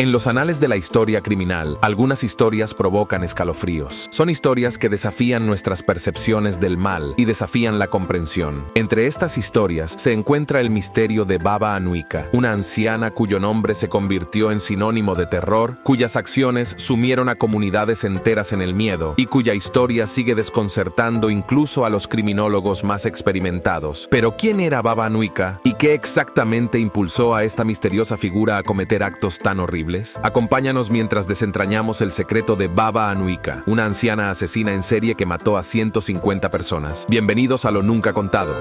En los anales de la historia criminal, algunas historias provocan escalofríos. Son historias que desafían nuestras percepciones del mal y desafían la comprensión. Entre estas historias se encuentra el misterio de Baba Anuika, una anciana cuyo nombre se convirtió en sinónimo de terror, cuyas acciones sumieron a comunidades enteras en el miedo y cuya historia sigue desconcertando incluso a los criminólogos más experimentados. Pero ¿quién era Baba Anuika y qué exactamente impulsó a esta misteriosa figura a cometer actos tan horribles? acompáñanos mientras desentrañamos el secreto de Baba Anuika, una anciana asesina en serie que mató a 150 personas. Bienvenidos a Lo Nunca Contado.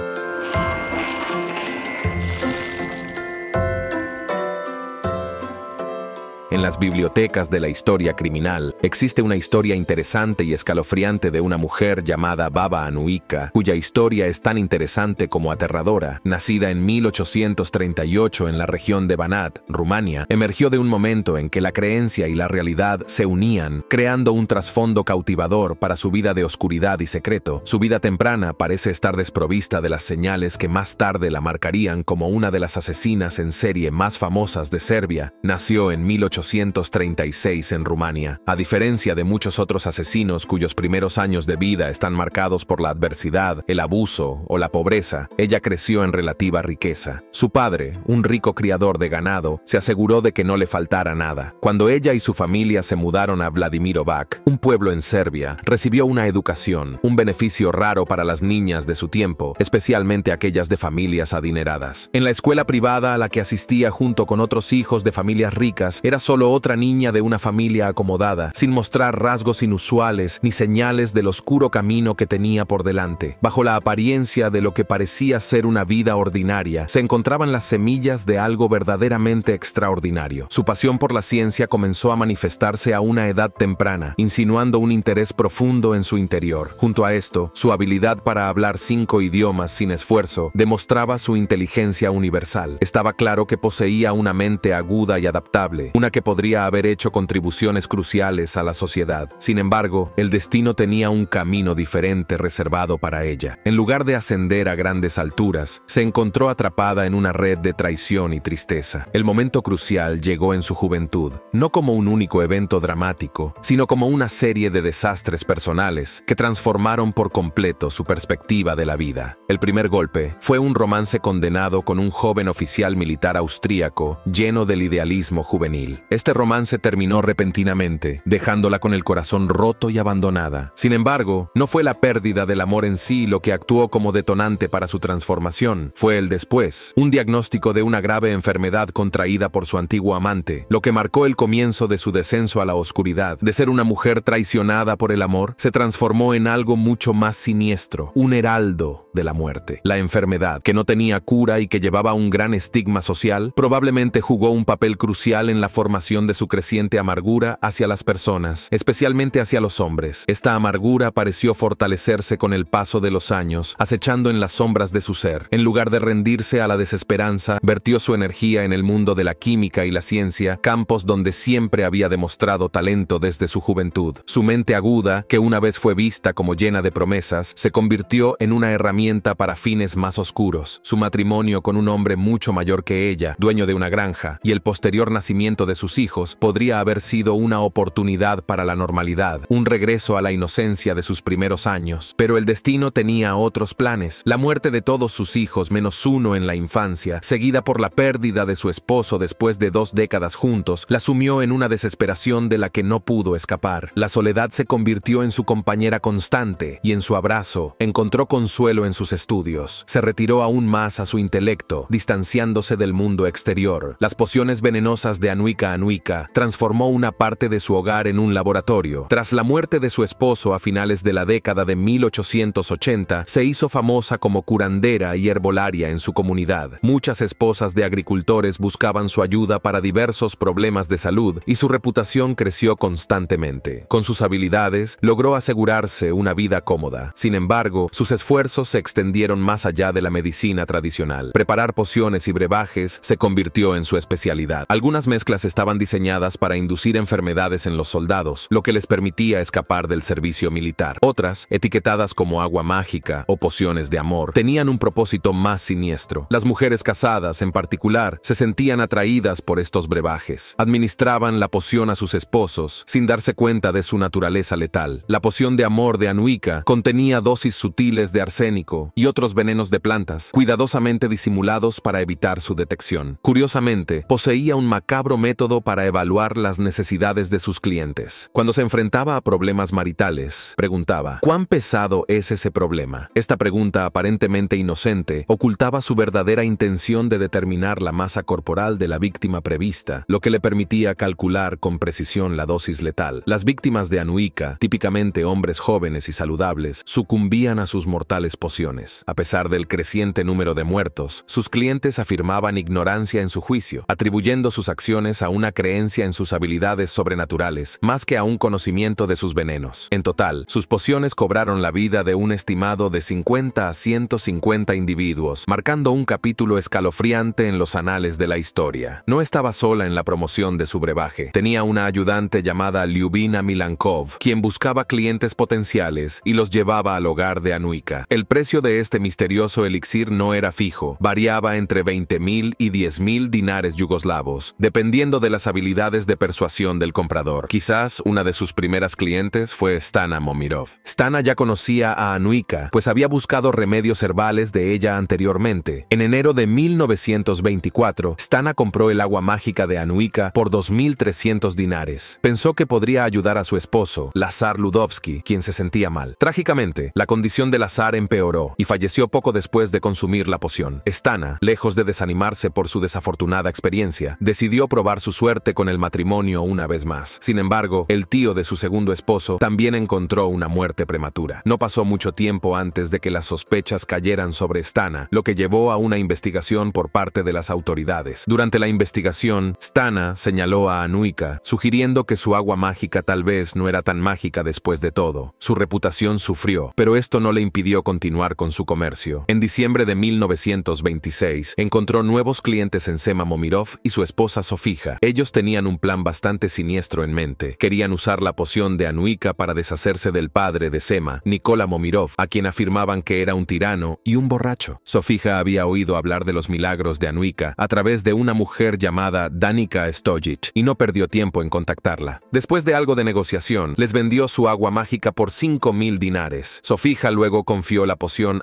En las bibliotecas de la historia criminal existe una historia interesante y escalofriante de una mujer llamada Baba Anuika, cuya historia es tan interesante como aterradora. Nacida en 1838 en la región de Banat, Rumania, emergió de un momento en que la creencia y la realidad se unían, creando un trasfondo cautivador para su vida de oscuridad y secreto. Su vida temprana parece estar desprovista de las señales que más tarde la marcarían como una de las asesinas en serie más famosas de Serbia. Nació en 18 1836 en Rumania. A diferencia de muchos otros asesinos cuyos primeros años de vida están marcados por la adversidad, el abuso o la pobreza, ella creció en relativa riqueza. Su padre, un rico criador de ganado, se aseguró de que no le faltara nada. Cuando ella y su familia se mudaron a Vladimirovac, un pueblo en Serbia, recibió una educación, un beneficio raro para las niñas de su tiempo, especialmente aquellas de familias adineradas. En la escuela privada a la que asistía junto con otros hijos de familias ricas, era solo otra niña de una familia acomodada, sin mostrar rasgos inusuales ni señales del oscuro camino que tenía por delante. Bajo la apariencia de lo que parecía ser una vida ordinaria, se encontraban las semillas de algo verdaderamente extraordinario. Su pasión por la ciencia comenzó a manifestarse a una edad temprana, insinuando un interés profundo en su interior. Junto a esto, su habilidad para hablar cinco idiomas sin esfuerzo demostraba su inteligencia universal. Estaba claro que poseía una mente aguda y adaptable, una que podría haber hecho contribuciones cruciales a la sociedad. Sin embargo, el destino tenía un camino diferente reservado para ella. En lugar de ascender a grandes alturas, se encontró atrapada en una red de traición y tristeza. El momento crucial llegó en su juventud, no como un único evento dramático, sino como una serie de desastres personales que transformaron por completo su perspectiva de la vida. El primer golpe fue un romance condenado con un joven oficial militar austríaco lleno del idealismo juvenil. Este romance terminó repentinamente, dejándola con el corazón roto y abandonada. Sin embargo, no fue la pérdida del amor en sí lo que actuó como detonante para su transformación, fue el después, un diagnóstico de una grave enfermedad contraída por su antiguo amante, lo que marcó el comienzo de su descenso a la oscuridad. De ser una mujer traicionada por el amor, se transformó en algo mucho más siniestro, un heraldo de la muerte. La enfermedad, que no tenía cura y que llevaba un gran estigma social, probablemente jugó un papel crucial en la formación de su creciente amargura hacia las personas, especialmente hacia los hombres. Esta amargura pareció fortalecerse con el paso de los años, acechando en las sombras de su ser. En lugar de rendirse a la desesperanza, vertió su energía en el mundo de la química y la ciencia, campos donde siempre había demostrado talento desde su juventud. Su mente aguda, que una vez fue vista como llena de promesas, se convirtió en una herramienta para fines más oscuros, su matrimonio con un hombre mucho mayor que ella, dueño de una granja, y el posterior nacimiento de sus hijos podría haber sido una oportunidad para la normalidad, un regreso a la inocencia de sus primeros años. Pero el destino tenía otros planes, la muerte de todos sus hijos menos uno en la infancia, seguida por la pérdida de su esposo después de dos décadas juntos, la sumió en una desesperación de la que no pudo escapar. La soledad se convirtió en su compañera constante, y en su abrazo encontró consuelo en sus estudios, se retiró aún más a su intelecto, distanciándose del mundo exterior. Las pociones venenosas de Anuika Anuika transformó una parte de su hogar en un laboratorio. Tras la muerte de su esposo a finales de la década de 1880, se hizo famosa como curandera y herbolaria en su comunidad. Muchas esposas de agricultores buscaban su ayuda para diversos problemas de salud y su reputación creció constantemente. Con sus habilidades, logró asegurarse una vida cómoda. Sin embargo, sus esfuerzos se extendieron más allá de la medicina tradicional. Preparar pociones y brebajes se convirtió en su especialidad. Algunas mezclas estaban diseñadas para inducir enfermedades en los soldados, lo que les permitía escapar del servicio militar. Otras, etiquetadas como agua mágica o pociones de amor, tenían un propósito más siniestro. Las mujeres casadas, en particular, se sentían atraídas por estos brebajes. Administraban la poción a sus esposos sin darse cuenta de su naturaleza letal. La poción de amor de Anuika contenía dosis sutiles de arsénico y otros venenos de plantas, cuidadosamente disimulados para evitar su detección. Curiosamente, poseía un macabro método para evaluar las necesidades de sus clientes. Cuando se enfrentaba a problemas maritales, preguntaba, ¿cuán pesado es ese problema? Esta pregunta aparentemente inocente ocultaba su verdadera intención de determinar la masa corporal de la víctima prevista, lo que le permitía calcular con precisión la dosis letal. Las víctimas de Anuika, típicamente hombres jóvenes y saludables, sucumbían a sus mortales posibles a pesar del creciente número de muertos, sus clientes afirmaban ignorancia en su juicio, atribuyendo sus acciones a una creencia en sus habilidades sobrenaturales, más que a un conocimiento de sus venenos. En total, sus pociones cobraron la vida de un estimado de 50 a 150 individuos, marcando un capítulo escalofriante en los anales de la historia. No estaba sola en la promoción de su brebaje. Tenía una ayudante llamada Lyubina Milankov, quien buscaba clientes potenciales y los llevaba al hogar de Anuika. El precio de este misterioso elixir no era fijo, variaba entre 20.000 y 10.000 dinares yugoslavos, dependiendo de las habilidades de persuasión del comprador. Quizás una de sus primeras clientes fue Stana Momirov. Stana ya conocía a Anuika, pues había buscado remedios herbales de ella anteriormente. En enero de 1924, Stana compró el agua mágica de Anuika por 2.300 dinares. Pensó que podría ayudar a su esposo, Lazar Ludovsky, quien se sentía mal. Trágicamente, la condición de Lazar empeoró y falleció poco después de consumir la poción. Stana, lejos de desanimarse por su desafortunada experiencia, decidió probar su suerte con el matrimonio una vez más. Sin embargo, el tío de su segundo esposo también encontró una muerte prematura. No pasó mucho tiempo antes de que las sospechas cayeran sobre Stana, lo que llevó a una investigación por parte de las autoridades. Durante la investigación, Stana señaló a Anuika, sugiriendo que su agua mágica tal vez no era tan mágica después de todo. Su reputación sufrió, pero esto no le impidió continuar con su comercio. En diciembre de 1926, encontró nuevos clientes en Sema Momirov y su esposa Sofija. Ellos tenían un plan bastante siniestro en mente. Querían usar la poción de Anuika para deshacerse del padre de Sema, Nikola Momirov, a quien afirmaban que era un tirano y un borracho. Sofija había oído hablar de los milagros de Anuika a través de una mujer llamada Danica Stojic y no perdió tiempo en contactarla. Después de algo de negociación, les vendió su agua mágica por 5.000 dinares. Sofija luego confió la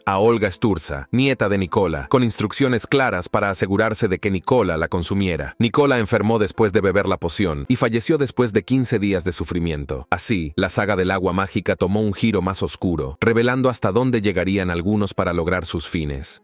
a Olga Sturza, nieta de Nicola, con instrucciones claras para asegurarse de que Nicola la consumiera. Nicola enfermó después de beber la poción y falleció después de 15 días de sufrimiento. Así, la saga del agua mágica tomó un giro más oscuro, revelando hasta dónde llegarían algunos para lograr sus fines.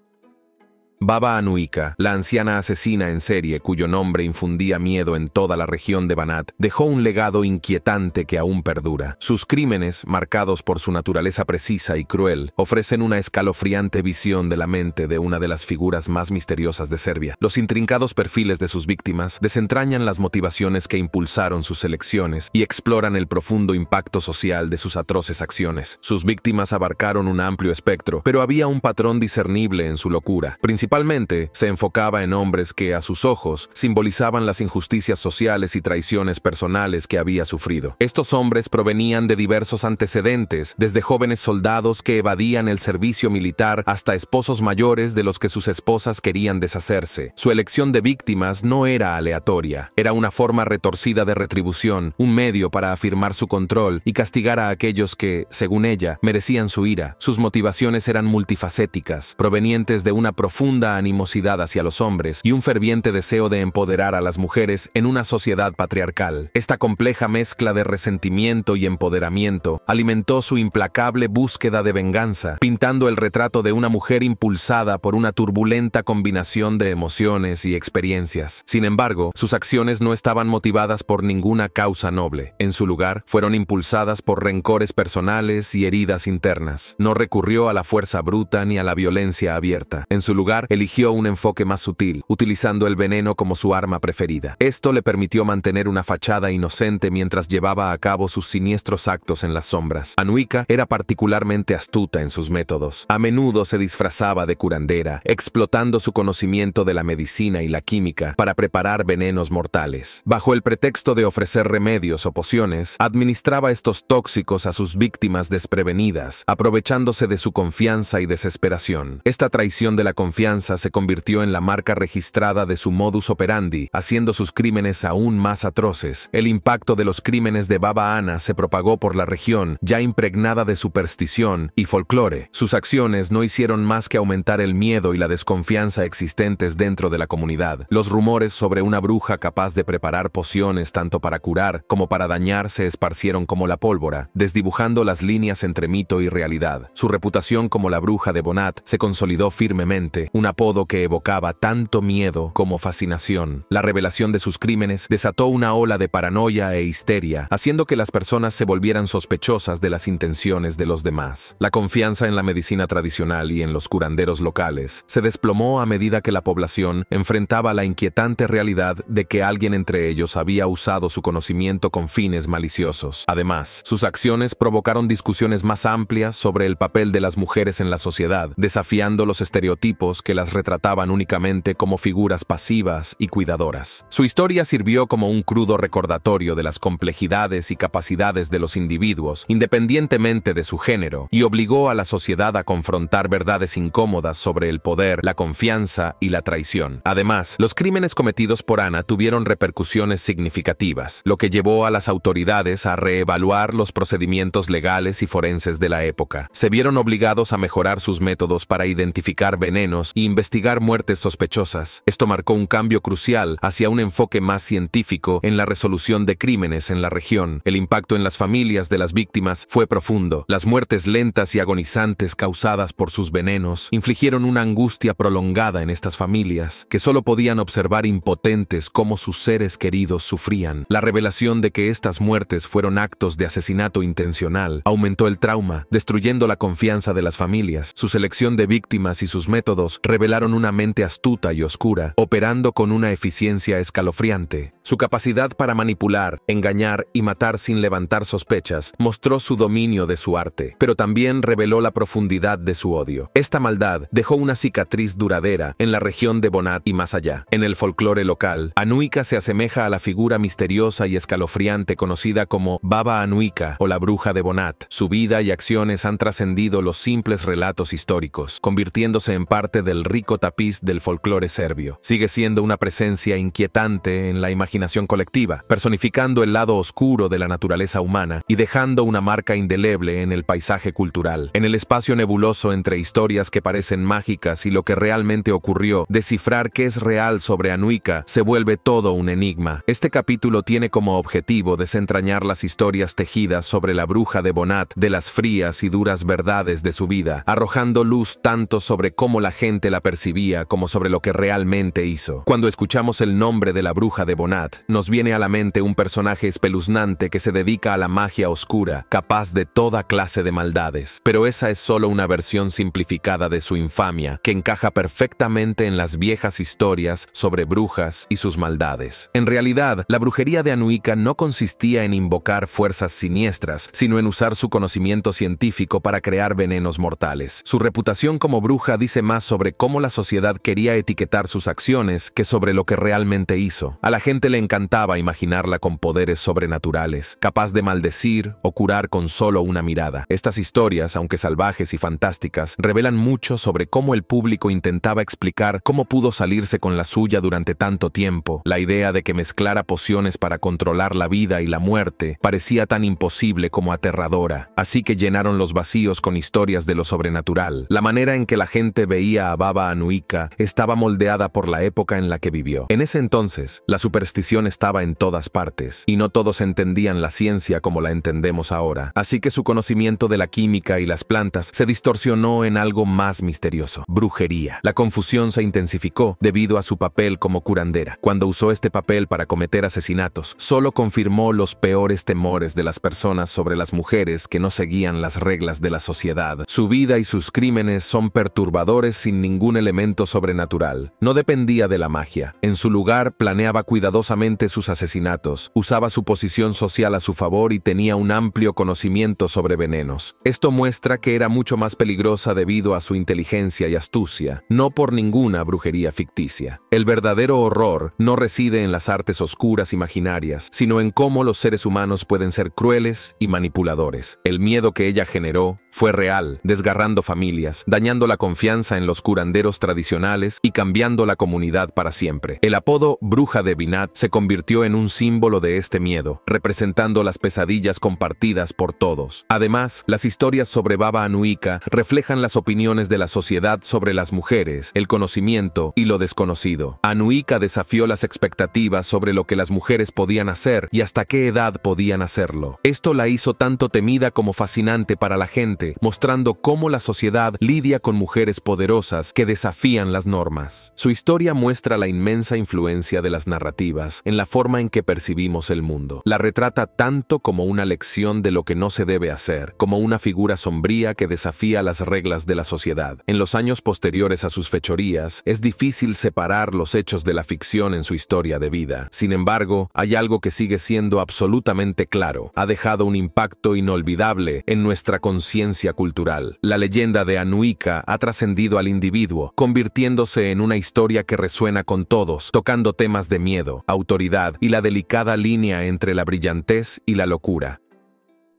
Baba Anuika, la anciana asesina en serie cuyo nombre infundía miedo en toda la región de Banat, dejó un legado inquietante que aún perdura. Sus crímenes, marcados por su naturaleza precisa y cruel, ofrecen una escalofriante visión de la mente de una de las figuras más misteriosas de Serbia. Los intrincados perfiles de sus víctimas desentrañan las motivaciones que impulsaron sus elecciones y exploran el profundo impacto social de sus atroces acciones. Sus víctimas abarcaron un amplio espectro, pero había un patrón discernible en su locura, Principalmente se enfocaba en hombres que, a sus ojos, simbolizaban las injusticias sociales y traiciones personales que había sufrido. Estos hombres provenían de diversos antecedentes, desde jóvenes soldados que evadían el servicio militar hasta esposos mayores de los que sus esposas querían deshacerse. Su elección de víctimas no era aleatoria, era una forma retorcida de retribución, un medio para afirmar su control y castigar a aquellos que, según ella, merecían su ira. Sus motivaciones eran multifacéticas, provenientes de una profunda animosidad hacia los hombres y un ferviente deseo de empoderar a las mujeres en una sociedad patriarcal. Esta compleja mezcla de resentimiento y empoderamiento alimentó su implacable búsqueda de venganza, pintando el retrato de una mujer impulsada por una turbulenta combinación de emociones y experiencias. Sin embargo, sus acciones no estaban motivadas por ninguna causa noble. En su lugar, fueron impulsadas por rencores personales y heridas internas. No recurrió a la fuerza bruta ni a la violencia abierta. En su lugar, eligió un enfoque más sutil, utilizando el veneno como su arma preferida. Esto le permitió mantener una fachada inocente mientras llevaba a cabo sus siniestros actos en las sombras. Anuica era particularmente astuta en sus métodos. A menudo se disfrazaba de curandera, explotando su conocimiento de la medicina y la química para preparar venenos mortales. Bajo el pretexto de ofrecer remedios o pociones, administraba estos tóxicos a sus víctimas desprevenidas, aprovechándose de su confianza y desesperación. Esta traición de la confianza se convirtió en la marca registrada de su modus operandi, haciendo sus crímenes aún más atroces. El impacto de los crímenes de Baba Ana se propagó por la región, ya impregnada de superstición y folclore. Sus acciones no hicieron más que aumentar el miedo y la desconfianza existentes dentro de la comunidad. Los rumores sobre una bruja capaz de preparar pociones tanto para curar como para dañar se esparcieron como la pólvora, desdibujando las líneas entre mito y realidad. Su reputación como la bruja de Bonat se consolidó firmemente, un apodo que evocaba tanto miedo como fascinación. La revelación de sus crímenes desató una ola de paranoia e histeria, haciendo que las personas se volvieran sospechosas de las intenciones de los demás. La confianza en la medicina tradicional y en los curanderos locales se desplomó a medida que la población enfrentaba la inquietante realidad de que alguien entre ellos había usado su conocimiento con fines maliciosos. Además, sus acciones provocaron discusiones más amplias sobre el papel de las mujeres en la sociedad, desafiando los estereotipos que las retrataban únicamente como figuras pasivas y cuidadoras. Su historia sirvió como un crudo recordatorio de las complejidades y capacidades de los individuos, independientemente de su género, y obligó a la sociedad a confrontar verdades incómodas sobre el poder, la confianza y la traición. Además, los crímenes cometidos por Ana tuvieron repercusiones significativas, lo que llevó a las autoridades a reevaluar los procedimientos legales y forenses de la época. Se vieron obligados a mejorar sus métodos para identificar venenos y investigar muertes sospechosas. Esto marcó un cambio crucial hacia un enfoque más científico en la resolución de crímenes en la región. El impacto en las familias de las víctimas fue profundo. Las muertes lentas y agonizantes causadas por sus venenos infligieron una angustia prolongada en estas familias, que solo podían observar impotentes cómo sus seres queridos sufrían. La revelación de que estas muertes fueron actos de asesinato intencional aumentó el trauma, destruyendo la confianza de las familias. Su selección de víctimas y sus métodos revelaron una mente astuta y oscura, operando con una eficiencia escalofriante. Su capacidad para manipular, engañar y matar sin levantar sospechas mostró su dominio de su arte, pero también reveló la profundidad de su odio. Esta maldad dejó una cicatriz duradera en la región de Bonat y más allá. En el folclore local, Anuika se asemeja a la figura misteriosa y escalofriante conocida como Baba Anuika o la bruja de Bonat. Su vida y acciones han trascendido los simples relatos históricos, convirtiéndose en parte del rico tapiz del folclore serbio. Sigue siendo una presencia inquietante en la imaginación imaginación colectiva, personificando el lado oscuro de la naturaleza humana y dejando una marca indeleble en el paisaje cultural. En el espacio nebuloso entre historias que parecen mágicas y lo que realmente ocurrió, descifrar qué es real sobre Anuika se vuelve todo un enigma. Este capítulo tiene como objetivo desentrañar las historias tejidas sobre la bruja de Bonat de las frías y duras verdades de su vida, arrojando luz tanto sobre cómo la gente la percibía como sobre lo que realmente hizo. Cuando escuchamos el nombre de la bruja de Bonat, nos viene a la mente un personaje espeluznante que se dedica a la magia oscura, capaz de toda clase de maldades. Pero esa es solo una versión simplificada de su infamia, que encaja perfectamente en las viejas historias sobre brujas y sus maldades. En realidad, la brujería de Anuika no consistía en invocar fuerzas siniestras, sino en usar su conocimiento científico para crear venenos mortales. Su reputación como bruja dice más sobre cómo la sociedad quería etiquetar sus acciones que sobre lo que realmente hizo. A la gente le encantaba imaginarla con poderes sobrenaturales, capaz de maldecir o curar con solo una mirada. Estas historias, aunque salvajes y fantásticas, revelan mucho sobre cómo el público intentaba explicar cómo pudo salirse con la suya durante tanto tiempo. La idea de que mezclara pociones para controlar la vida y la muerte parecía tan imposible como aterradora, así que llenaron los vacíos con historias de lo sobrenatural. La manera en que la gente veía a Baba Anuika estaba moldeada por la época en la que vivió. En ese entonces, la superstición estaba en todas partes, y no todos entendían la ciencia como la entendemos ahora, así que su conocimiento de la química y las plantas se distorsionó en algo más misterioso, brujería. La confusión se intensificó debido a su papel como curandera. Cuando usó este papel para cometer asesinatos, solo confirmó los peores temores de las personas sobre las mujeres que no seguían las reglas de la sociedad. Su vida y sus crímenes son perturbadores sin ningún elemento sobrenatural. No dependía de la magia. En su lugar, planeaba cuidadosamente sus asesinatos, usaba su posición social a su favor y tenía un amplio conocimiento sobre venenos. Esto muestra que era mucho más peligrosa debido a su inteligencia y astucia, no por ninguna brujería ficticia. El verdadero horror no reside en las artes oscuras imaginarias, sino en cómo los seres humanos pueden ser crueles y manipuladores. El miedo que ella generó fue real, desgarrando familias, dañando la confianza en los curanderos tradicionales y cambiando la comunidad para siempre. El apodo Bruja de Binat se convirtió en un símbolo de este miedo, representando las pesadillas compartidas por todos. Además, las historias sobre Baba Anuika reflejan las opiniones de la sociedad sobre las mujeres, el conocimiento y lo desconocido. Anuika desafió las expectativas sobre lo que las mujeres podían hacer y hasta qué edad podían hacerlo. Esto la hizo tanto temida como fascinante para la gente mostrando cómo la sociedad lidia con mujeres poderosas que desafían las normas. Su historia muestra la inmensa influencia de las narrativas en la forma en que percibimos el mundo. La retrata tanto como una lección de lo que no se debe hacer, como una figura sombría que desafía las reglas de la sociedad. En los años posteriores a sus fechorías, es difícil separar los hechos de la ficción en su historia de vida. Sin embargo, hay algo que sigue siendo absolutamente claro. Ha dejado un impacto inolvidable en nuestra conciencia cultural. La leyenda de Anuika ha trascendido al individuo, convirtiéndose en una historia que resuena con todos, tocando temas de miedo, autoridad y la delicada línea entre la brillantez y la locura.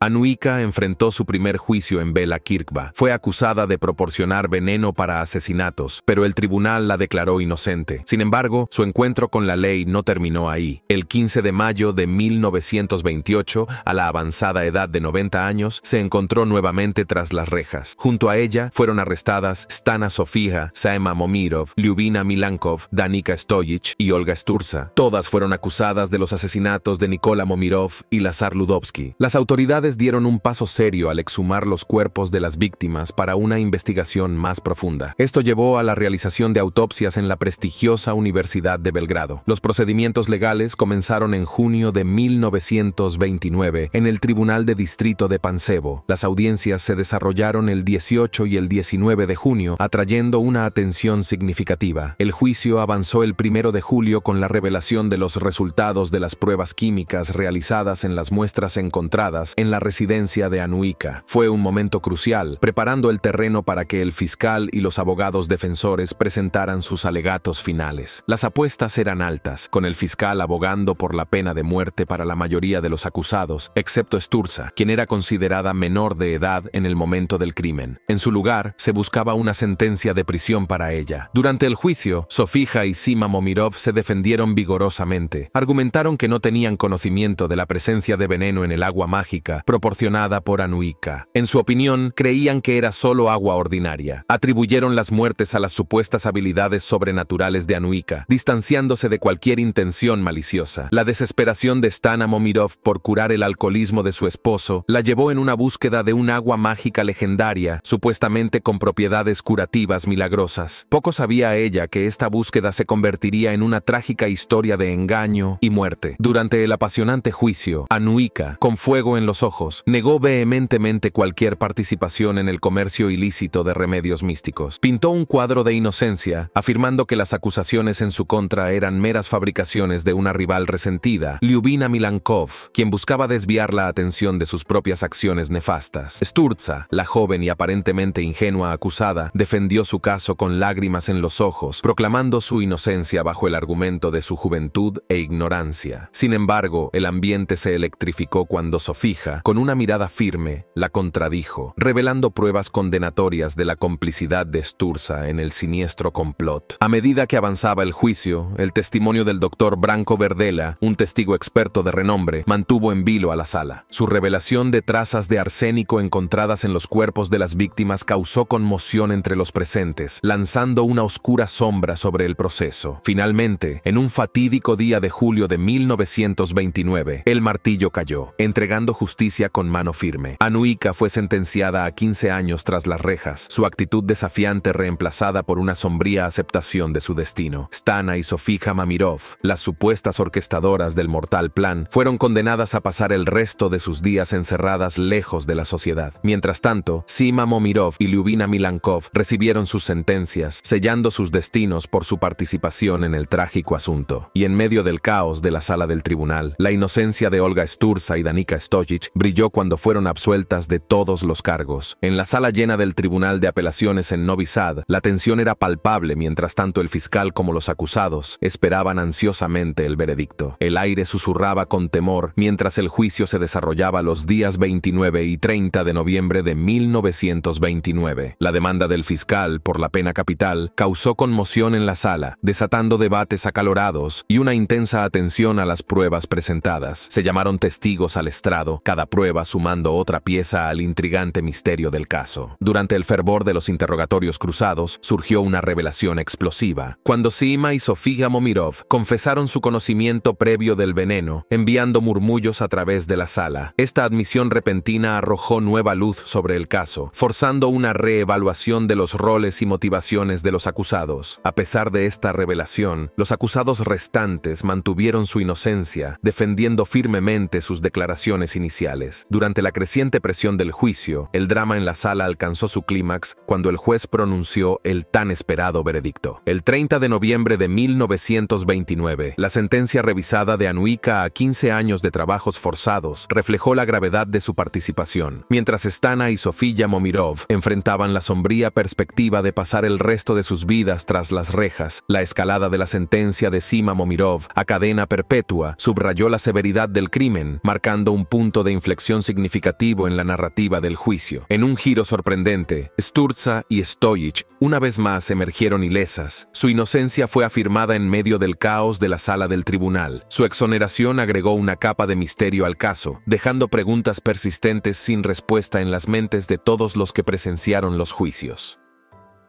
Anuika enfrentó su primer juicio en Bela Kirkba. Fue acusada de proporcionar veneno para asesinatos, pero el tribunal la declaró inocente. Sin embargo, su encuentro con la ley no terminó ahí. El 15 de mayo de 1928, a la avanzada edad de 90 años, se encontró nuevamente tras las rejas. Junto a ella fueron arrestadas Stana Sofija, Saema Momirov, Lyubina Milankov, Danica Stojic y Olga Sturza. Todas fueron acusadas de los asesinatos de Nikola Momirov y Lazar Ludovsky. Las autoridades dieron un paso serio al exhumar los cuerpos de las víctimas para una investigación más profunda. Esto llevó a la realización de autopsias en la prestigiosa Universidad de Belgrado. Los procedimientos legales comenzaron en junio de 1929 en el Tribunal de Distrito de Pancebo. Las audiencias se desarrollaron el 18 y el 19 de junio, atrayendo una atención significativa. El juicio avanzó el 1 de julio con la revelación de los resultados de las pruebas químicas realizadas en las muestras encontradas en la la residencia de Anuika. Fue un momento crucial, preparando el terreno para que el fiscal y los abogados defensores presentaran sus alegatos finales. Las apuestas eran altas, con el fiscal abogando por la pena de muerte para la mayoría de los acusados, excepto Sturza, quien era considerada menor de edad en el momento del crimen. En su lugar, se buscaba una sentencia de prisión para ella. Durante el juicio, Sofija y Sima Momirov se defendieron vigorosamente. Argumentaron que no tenían conocimiento de la presencia de veneno en el agua mágica proporcionada por Anuika. En su opinión, creían que era solo agua ordinaria. Atribuyeron las muertes a las supuestas habilidades sobrenaturales de Anuika, distanciándose de cualquier intención maliciosa. La desesperación de Stana Momirov por curar el alcoholismo de su esposo la llevó en una búsqueda de un agua mágica legendaria, supuestamente con propiedades curativas milagrosas. Poco sabía ella que esta búsqueda se convertiría en una trágica historia de engaño y muerte. Durante el apasionante juicio, Anuika, con fuego en los ojos, negó vehementemente cualquier participación en el comercio ilícito de remedios místicos. Pintó un cuadro de inocencia, afirmando que las acusaciones en su contra eran meras fabricaciones de una rival resentida, Lyubina Milankov, quien buscaba desviar la atención de sus propias acciones nefastas. Sturza, la joven y aparentemente ingenua acusada, defendió su caso con lágrimas en los ojos, proclamando su inocencia bajo el argumento de su juventud e ignorancia. Sin embargo, el ambiente se electrificó cuando Sofija, con una mirada firme, la contradijo, revelando pruebas condenatorias de la complicidad de Sturza en el siniestro complot. A medida que avanzaba el juicio, el testimonio del doctor Branco Verdela, un testigo experto de renombre, mantuvo en vilo a la sala. Su revelación de trazas de arsénico encontradas en los cuerpos de las víctimas causó conmoción entre los presentes, lanzando una oscura sombra sobre el proceso. Finalmente, en un fatídico día de julio de 1929, el martillo cayó, entregando justicia con mano firme. Anuika fue sentenciada a 15 años tras las rejas, su actitud desafiante reemplazada por una sombría aceptación de su destino. Stana y Sofija Mamirov, las supuestas orquestadoras del mortal plan, fueron condenadas a pasar el resto de sus días encerradas lejos de la sociedad. Mientras tanto, Sima Momirov y Lyubina Milankov recibieron sus sentencias, sellando sus destinos por su participación en el trágico asunto. Y en medio del caos de la sala del tribunal, la inocencia de Olga Sturza y Danica Stojic brilló cuando fueron absueltas de todos los cargos. En la sala llena del Tribunal de Apelaciones en Novi Sad, la tensión era palpable mientras tanto el fiscal como los acusados esperaban ansiosamente el veredicto. El aire susurraba con temor mientras el juicio se desarrollaba los días 29 y 30 de noviembre de 1929. La demanda del fiscal por la pena capital causó conmoción en la sala, desatando debates acalorados y una intensa atención a las pruebas presentadas. Se llamaron testigos al estrado, cada prueba sumando otra pieza al intrigante misterio del caso. Durante el fervor de los interrogatorios cruzados, surgió una revelación explosiva. Cuando Sima y Sofía Momirov confesaron su conocimiento previo del veneno, enviando murmullos a través de la sala, esta admisión repentina arrojó nueva luz sobre el caso, forzando una reevaluación de los roles y motivaciones de los acusados. A pesar de esta revelación, los acusados restantes mantuvieron su inocencia, defendiendo firmemente sus declaraciones iniciales. Durante la creciente presión del juicio, el drama en la sala alcanzó su clímax cuando el juez pronunció el tan esperado veredicto. El 30 de noviembre de 1929, la sentencia revisada de Anuika a 15 años de trabajos forzados reflejó la gravedad de su participación, mientras Stana y Sofía Momirov enfrentaban la sombría perspectiva de pasar el resto de sus vidas tras las rejas. La escalada de la sentencia de Sima Momirov a cadena perpetua subrayó la severidad del crimen, marcando un punto de reflexión significativo en la narrativa del juicio. En un giro sorprendente, Sturza y Stoich, una vez más emergieron ilesas. Su inocencia fue afirmada en medio del caos de la sala del tribunal. Su exoneración agregó una capa de misterio al caso, dejando preguntas persistentes sin respuesta en las mentes de todos los que presenciaron los juicios.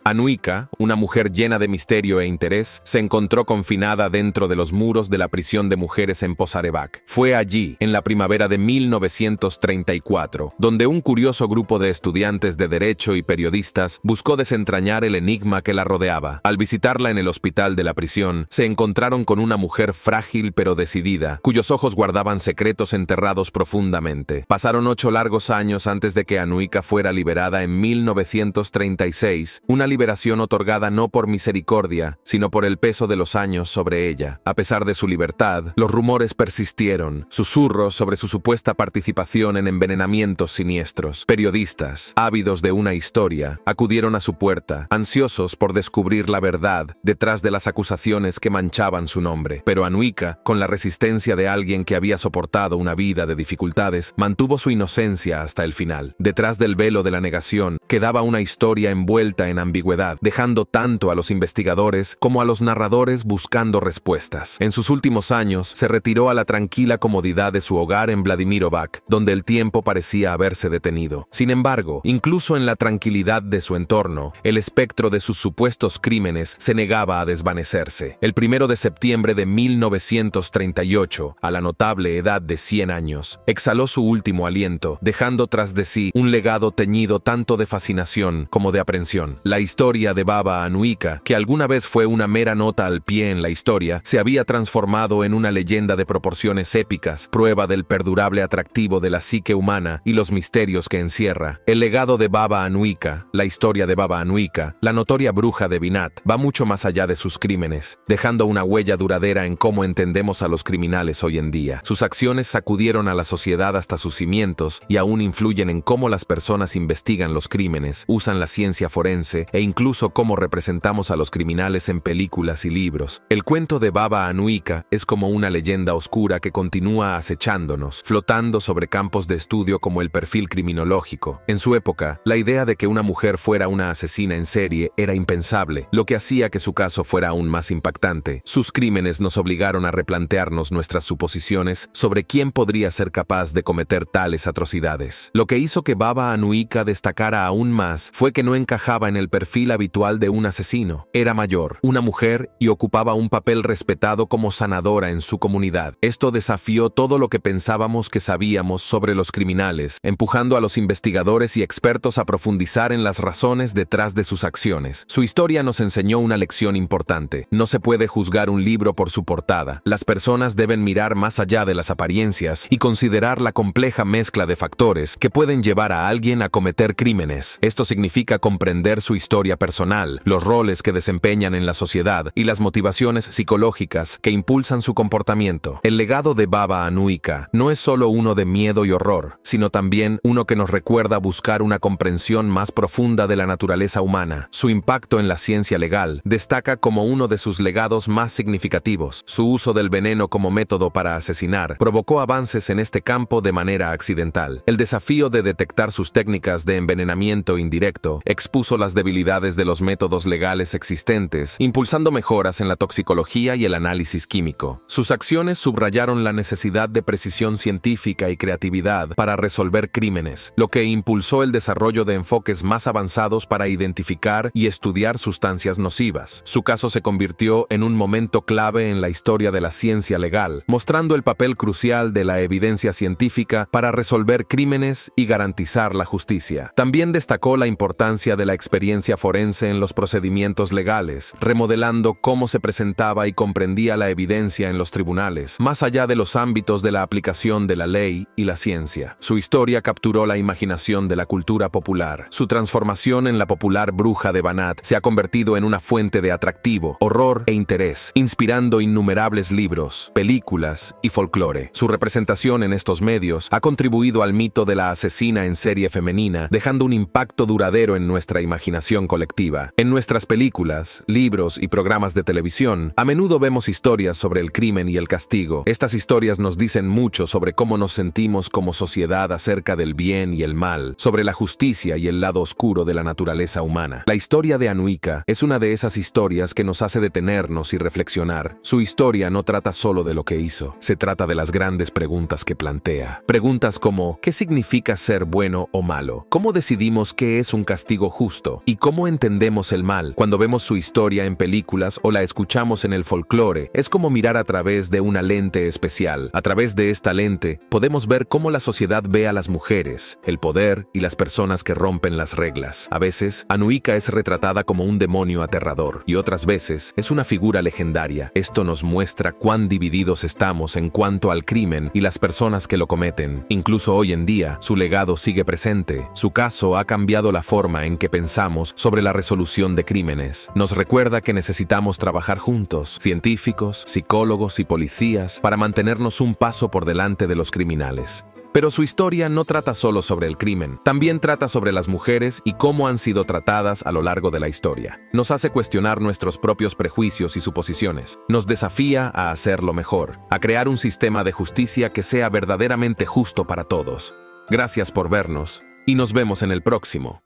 Anuika, una mujer llena de misterio e interés, se encontró confinada dentro de los muros de la prisión de mujeres en Pozarevac. Fue allí, en la primavera de 1934, donde un curioso grupo de estudiantes de derecho y periodistas buscó desentrañar el enigma que la rodeaba. Al visitarla en el hospital de la prisión, se encontraron con una mujer frágil pero decidida, cuyos ojos guardaban secretos enterrados profundamente. Pasaron ocho largos años antes de que Anuika fuera liberada en 1936, una liberación otorgada no por misericordia, sino por el peso de los años sobre ella. A pesar de su libertad, los rumores persistieron, susurros sobre su supuesta participación en envenenamientos siniestros. Periodistas, ávidos de una historia, acudieron a su puerta, ansiosos por descubrir la verdad detrás de las acusaciones que manchaban su nombre. Pero Anuika, con la resistencia de alguien que había soportado una vida de dificultades, mantuvo su inocencia hasta el final. Detrás del velo de la negación quedaba una historia envuelta en ambigüedad edad, dejando tanto a los investigadores como a los narradores buscando respuestas. En sus últimos años, se retiró a la tranquila comodidad de su hogar en Vladimirovac, donde el tiempo parecía haberse detenido. Sin embargo, incluso en la tranquilidad de su entorno, el espectro de sus supuestos crímenes se negaba a desvanecerse. El primero de septiembre de 1938, a la notable edad de 100 años, exhaló su último aliento, dejando tras de sí un legado teñido tanto de fascinación como de aprensión. La historia historia de Baba Anuika, que alguna vez fue una mera nota al pie en la historia, se había transformado en una leyenda de proporciones épicas, prueba del perdurable atractivo de la psique humana y los misterios que encierra. El legado de Baba Anuika, la historia de Baba Anuika, la notoria bruja de Binat, va mucho más allá de sus crímenes, dejando una huella duradera en cómo entendemos a los criminales hoy en día. Sus acciones sacudieron a la sociedad hasta sus cimientos y aún influyen en cómo las personas investigan los crímenes, usan la ciencia forense e incluso cómo representamos a los criminales en películas y libros. El cuento de Baba Anuika es como una leyenda oscura que continúa acechándonos, flotando sobre campos de estudio como el perfil criminológico. En su época, la idea de que una mujer fuera una asesina en serie era impensable, lo que hacía que su caso fuera aún más impactante. Sus crímenes nos obligaron a replantearnos nuestras suposiciones sobre quién podría ser capaz de cometer tales atrocidades. Lo que hizo que Baba Anuika destacara aún más fue que no encajaba en el perfil habitual de un asesino. Era mayor, una mujer y ocupaba un papel respetado como sanadora en su comunidad. Esto desafió todo lo que pensábamos que sabíamos sobre los criminales, empujando a los investigadores y expertos a profundizar en las razones detrás de sus acciones. Su historia nos enseñó una lección importante. No se puede juzgar un libro por su portada. Las personas deben mirar más allá de las apariencias y considerar la compleja mezcla de factores que pueden llevar a alguien a cometer crímenes. Esto significa comprender su historia personal, los roles que desempeñan en la sociedad y las motivaciones psicológicas que impulsan su comportamiento. El legado de Baba Anuika no es solo uno de miedo y horror, sino también uno que nos recuerda buscar una comprensión más profunda de la naturaleza humana. Su impacto en la ciencia legal destaca como uno de sus legados más significativos. Su uso del veneno como método para asesinar provocó avances en este campo de manera accidental. El desafío de detectar sus técnicas de envenenamiento indirecto expuso las debilidades de los métodos legales existentes, impulsando mejoras en la toxicología y el análisis químico. Sus acciones subrayaron la necesidad de precisión científica y creatividad para resolver crímenes, lo que impulsó el desarrollo de enfoques más avanzados para identificar y estudiar sustancias nocivas. Su caso se convirtió en un momento clave en la historia de la ciencia legal, mostrando el papel crucial de la evidencia científica para resolver crímenes y garantizar la justicia. También destacó la importancia de la experiencia forense en los procedimientos legales, remodelando cómo se presentaba y comprendía la evidencia en los tribunales, más allá de los ámbitos de la aplicación de la ley y la ciencia. Su historia capturó la imaginación de la cultura popular. Su transformación en la popular bruja de Banat se ha convertido en una fuente de atractivo, horror e interés, inspirando innumerables libros, películas y folclore. Su representación en estos medios ha contribuido al mito de la asesina en serie femenina, dejando un impacto duradero en nuestra imaginación colectiva. En nuestras películas, libros y programas de televisión, a menudo vemos historias sobre el crimen y el castigo. Estas historias nos dicen mucho sobre cómo nos sentimos como sociedad acerca del bien y el mal, sobre la justicia y el lado oscuro de la naturaleza humana. La historia de Anuika es una de esas historias que nos hace detenernos y reflexionar. Su historia no trata solo de lo que hizo, se trata de las grandes preguntas que plantea. Preguntas como ¿qué significa ser bueno o malo? ¿Cómo decidimos qué es un castigo justo? ¿Y cómo cómo entendemos el mal. Cuando vemos su historia en películas o la escuchamos en el folclore, es como mirar a través de una lente especial. A través de esta lente, podemos ver cómo la sociedad ve a las mujeres, el poder y las personas que rompen las reglas. A veces, Anuika es retratada como un demonio aterrador, y otras veces es una figura legendaria. Esto nos muestra cuán divididos estamos en cuanto al crimen y las personas que lo cometen. Incluso hoy en día, su legado sigue presente. Su caso ha cambiado la forma en que pensamos sobre la resolución de crímenes. Nos recuerda que necesitamos trabajar juntos, científicos, psicólogos y policías, para mantenernos un paso por delante de los criminales. Pero su historia no trata solo sobre el crimen, también trata sobre las mujeres y cómo han sido tratadas a lo largo de la historia. Nos hace cuestionar nuestros propios prejuicios y suposiciones. Nos desafía a hacerlo mejor, a crear un sistema de justicia que sea verdaderamente justo para todos. Gracias por vernos y nos vemos en el próximo.